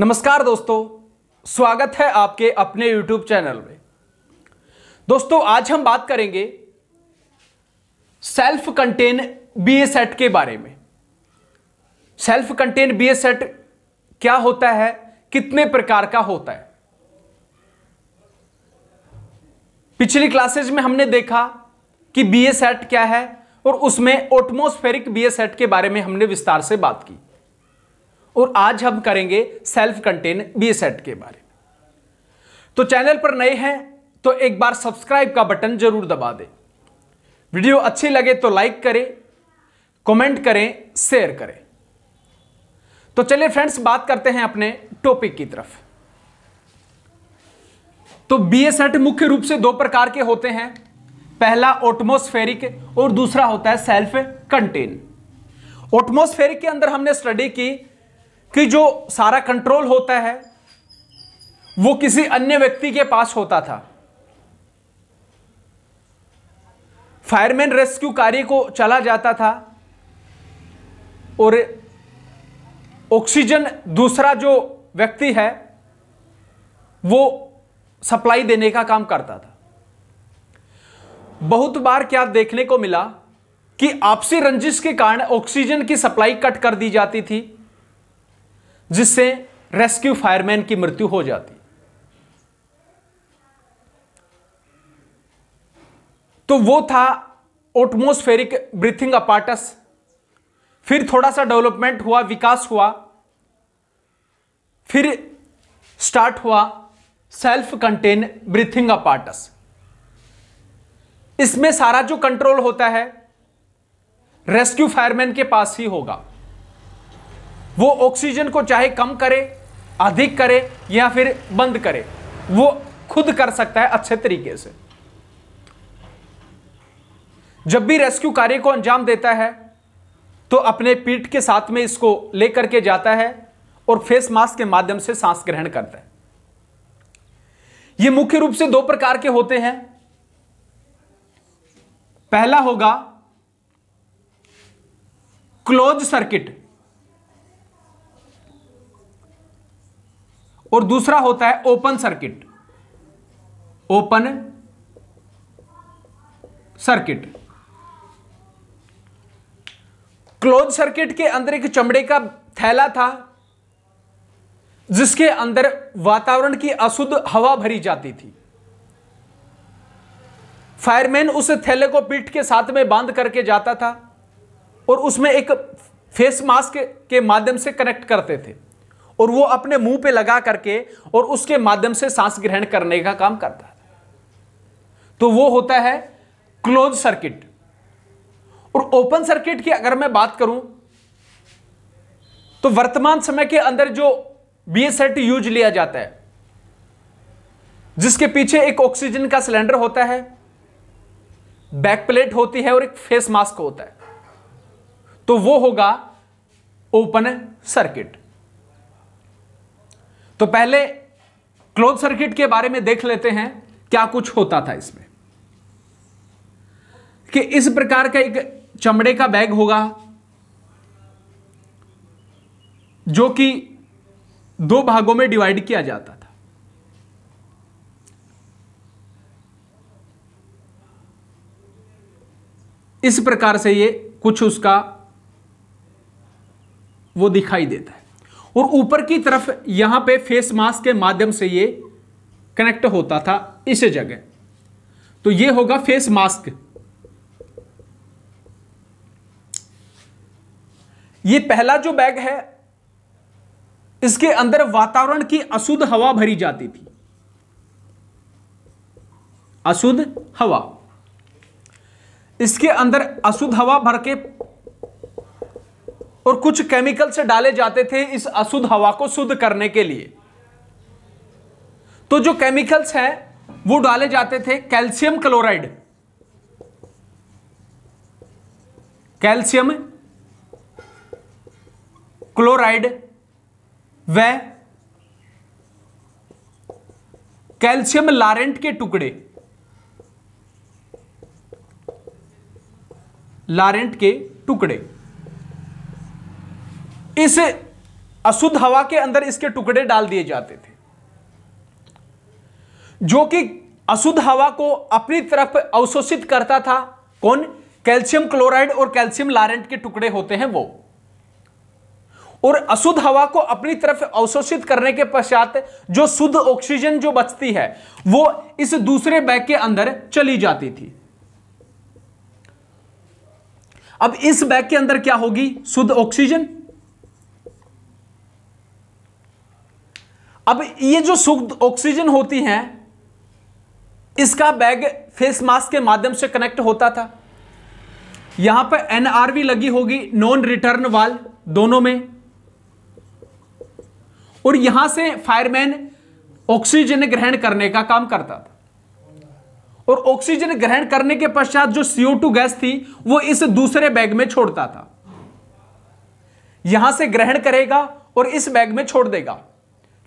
नमस्कार दोस्तों स्वागत है आपके अपने YouTube चैनल में दोस्तों आज हम बात करेंगे self contained B A set के बारे में self contained B A set क्या होता है कितने प्रकार का होता है पिछली क्लासेज में हमने देखा कि बी ए सेट क्या है और उसमें ओटमोस्फेरिक बी ए सेट के बारे में हमने विस्तार से बात की और आज हम करेंगे सेल्फ कंटेन बी सेट के बारे में तो चैनल पर नए हैं तो एक बार सब्सक्राइब का बटन जरूर दबा दें वीडियो अच्छी लगे तो लाइक करें कमेंट करें शेयर करें तो चलिए फ्रेंड्स बात करते हैं अपने टॉपिक की तरफ तो बी सेट मुख्य रूप से दो प्रकार के होते हैं पहला ऑटमोस्फेरिक और दूसरा होता है सेल्फ कंटेन ऑटमोस्फेरिक के अंदर हमने स्टडी की कि जो सारा कंट्रोल होता है वो किसी अन्य व्यक्ति के पास होता था फायरमैन रेस्क्यू कार्य को चला जाता था और ऑक्सीजन दूसरा जो व्यक्ति है वो सप्लाई देने का काम करता था बहुत बार क्या देखने को मिला कि आपसी रंजिश के कारण ऑक्सीजन की सप्लाई कट कर दी जाती थी जिससे रेस्क्यू फायरमैन की मृत्यु हो जाती तो वो था ऑटमोस्फेरिक ब्रीथिंग अपार्टस फिर थोड़ा सा डेवलपमेंट हुआ विकास हुआ फिर स्टार्ट हुआ सेल्फ कंटेन ब्रीथिंग अपार्टस इसमें सारा जो कंट्रोल होता है रेस्क्यू फायरमैन के पास ही होगा वो ऑक्सीजन को चाहे कम करे अधिक करे या फिर बंद करे वो खुद कर सकता है अच्छे तरीके से जब भी रेस्क्यू कार्य को अंजाम देता है तो अपने पीठ के साथ में इसको लेकर के जाता है और फेस मास्क के माध्यम से सांस ग्रहण करता है यह मुख्य रूप से दो प्रकार के होते हैं पहला होगा क्लोज सर्किट और दूसरा होता है open circuit open circuit close circuit के अंदर एक चमड़े का थैला था जिसके अंदर वातावरण की अशुद्ध हवा भरी जाती थी फायरमैन उस थैले को पीठ के साथ में बांध करके जाता था और उसमें एक फेस मास्क के माध्यम से कनेक्ट करते थे और वो अपने मुंह पे लगा करके और उसके माध्यम से सांस ग्रहण करने का काम करता है तो वो होता है क्लोज सर्किट और ओपन सर्किट की अगर मैं बात करूं तो वर्तमान समय के अंदर जो बीएसएट यूज लिया जाता है जिसके पीछे एक ऑक्सीजन का सिलेंडर होता है बैक प्लेट होती है और एक फेस मास्क होता है तो वो होगा ओपन सर्किट तो पहले क्लोज सर्किट के बारे में देख लेते हैं क्या कुछ होता था इसमें कि इस प्रकार का एक चमड़े का बैग होगा जो कि दो भागों में डिवाइड किया जाता था इस प्रकार से ये कुछ उसका वो दिखाई देता है और ऊपर की तरफ यहां पे फेस मास्क के माध्यम से ये कनेक्ट होता था इस जगह तो ये होगा फेस मास्क ये पहला जो बैग है इसके अंदर वातावरण की अशुद्ध हवा भरी जाती थी अशुद्ध हवा इसके अंदर अशुद्ध हवा भर के और कुछ केमिकल से डाले जाते थे इस अशुद्ध हवा को शुद्ध करने के लिए तो जो केमिकल्स हैं वो डाले जाते थे कैल्शियम क्लोराइड कैल्शियम क्लोराइड व कैल्शियम लारेंट के टुकड़े लारेंट के टुकड़े इस अशुद्ध हवा के अंदर इसके टुकड़े डाल दिए जाते थे जो कि अशुद्ध हवा को अपनी तरफ अवशोषित करता था कौन कैल्शियम क्लोराइड और कैल्शियम लारेंट के टुकड़े होते हैं वो और अशुद्ध हवा को अपनी तरफ अवशोषित करने के पश्चात जो शुद्ध ऑक्सीजन जो बचती है वो इस दूसरे बैग के अंदर चली जाती थी अब इस बैग के अंदर क्या होगी शुद्ध ऑक्सीजन अब ये जो शुद्ध ऑक्सीजन होती है इसका बैग फेस मास्क के माध्यम से कनेक्ट होता था यहां पर एनआरवी लगी होगी नॉन रिटर्न वाल दोनों में और यहां से फायरमैन ऑक्सीजन ग्रहण करने का काम करता था और ऑक्सीजन ग्रहण करने के पश्चात जो सीओ टू गैस थी वो इस दूसरे बैग में छोड़ता था यहां से ग्रहण करेगा और इस बैग में छोड़ देगा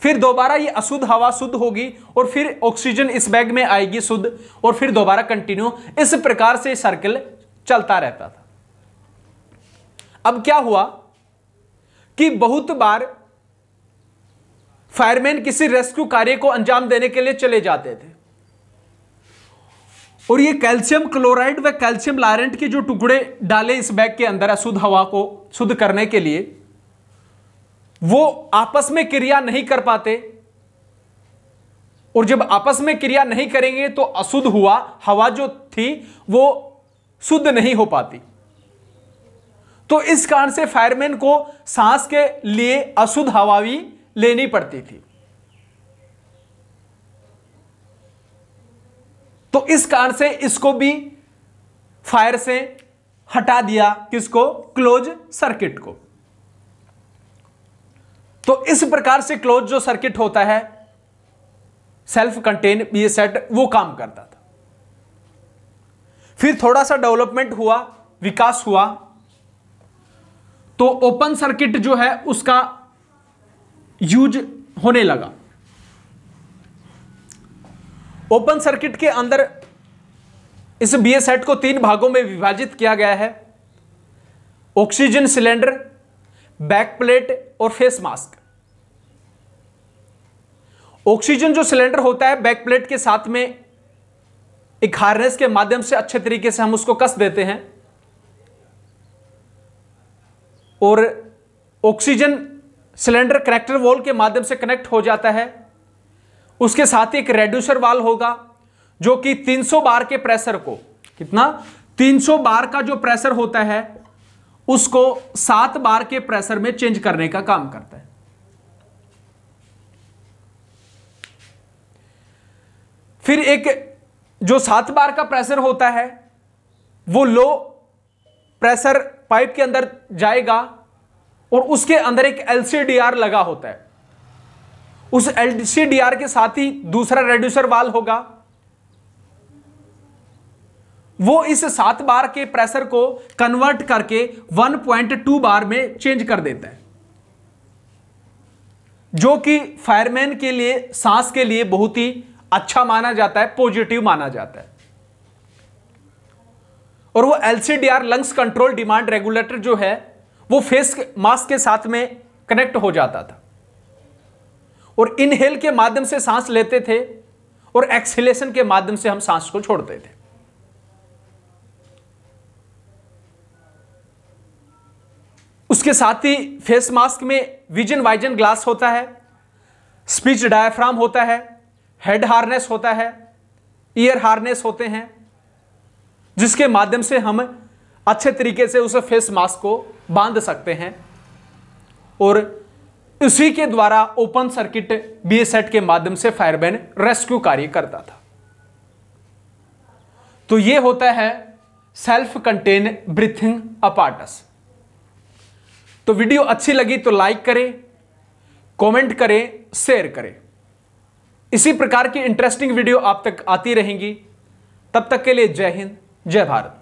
फिर दोबारा ये अशुद्ध हवा शुद्ध होगी और फिर ऑक्सीजन इस बैग में आएगी शुद्ध और फिर दोबारा कंटिन्यू इस प्रकार से सर्कल चलता रहता था अब क्या हुआ कि बहुत बार फायरमैन किसी रेस्क्यू कार्य को अंजाम देने के लिए चले जाते थे और ये कैल्शियम क्लोराइड व कैल्शियम लारेंट के जो टुकड़े डाले इस बैग के अंदर अशुद्ध हवा को शुद्ध करने के लिए वो आपस में क्रिया नहीं कर पाते और जब आपस में क्रिया नहीं करेंगे तो अशुद्ध हुआ हवा जो थी वो शुद्ध नहीं हो पाती तो इस कारण से फायरमैन को सांस के लिए अशुद्ध हवा भी लेनी पड़ती थी तो इस कारण से इसको भी फायर से हटा दिया किसको क्लोज सर्किट को तो इस प्रकार से क्लोज जो सर्किट होता है सेल्फ कंटेन बी सेट वो काम करता था फिर थोड़ा सा डेवलपमेंट हुआ विकास हुआ तो ओपन सर्किट जो है उसका यूज होने लगा ओपन सर्किट के अंदर इस बी सेट को तीन भागों में विभाजित किया गया है ऑक्सीजन सिलेंडर बैक प्लेट और फेस मास्क ऑक्सीजन जो सिलेंडर होता है बैक प्लेट के साथ में एक हार्नेस के माध्यम से अच्छे तरीके से हम उसको कस देते हैं और ऑक्सीजन सिलेंडर कनेक्टर वॉल के माध्यम से कनेक्ट हो जाता है उसके साथ ही एक रेड्यूसर वाल होगा जो कि 300 बार के प्रेशर को कितना 300 बार का जो प्रेशर होता है उसको सात बार के प्रेशर में चेंज करने का काम करता है फिर एक जो सात बार का प्रेशर होता है वो लो प्रेशर पाइप के अंदर जाएगा और उसके अंदर एक एलसीडीआर लगा होता है उस एलसीडीआर के साथ ही दूसरा रेड्यूसर वाल होगा वो इस सात बार के प्रेशर को कन्वर्ट करके 1.2 बार में चेंज कर देता है जो कि फायरमैन के लिए सांस के लिए बहुत ही अच्छा माना जाता है पॉजिटिव माना जाता है और वो एलसीडीआर लंग्स कंट्रोल डिमांड रेगुलेटर जो है वो फेस मास्क के साथ में कनेक्ट हो जाता था और इनहेल के माध्यम से सांस लेते थे और एक्सहेलेशन के माध्यम से हम सांस को छोड़ते थे उसके साथ ही फेस मास्क में विजन वाइजन ग्लास होता है स्पीच डायफ्राम होता है हेड हार्नेस होता है ईयर हार्नेस होते हैं जिसके माध्यम से हम अच्छे तरीके से उस फेस मास्क को बांध सकते हैं और उसी के द्वारा ओपन सर्किट बी सेट के माध्यम से फायरमैन रेस्क्यू कार्य करता था तो ये होता है सेल्फ कंटेन ब्रीथिंग अपार्टस तो वीडियो अच्छी लगी तो लाइक करें कमेंट करें शेयर करें इसी प्रकार की इंटरेस्टिंग वीडियो आप तक आती रहेंगी तब तक के लिए जय हिंद जय भारत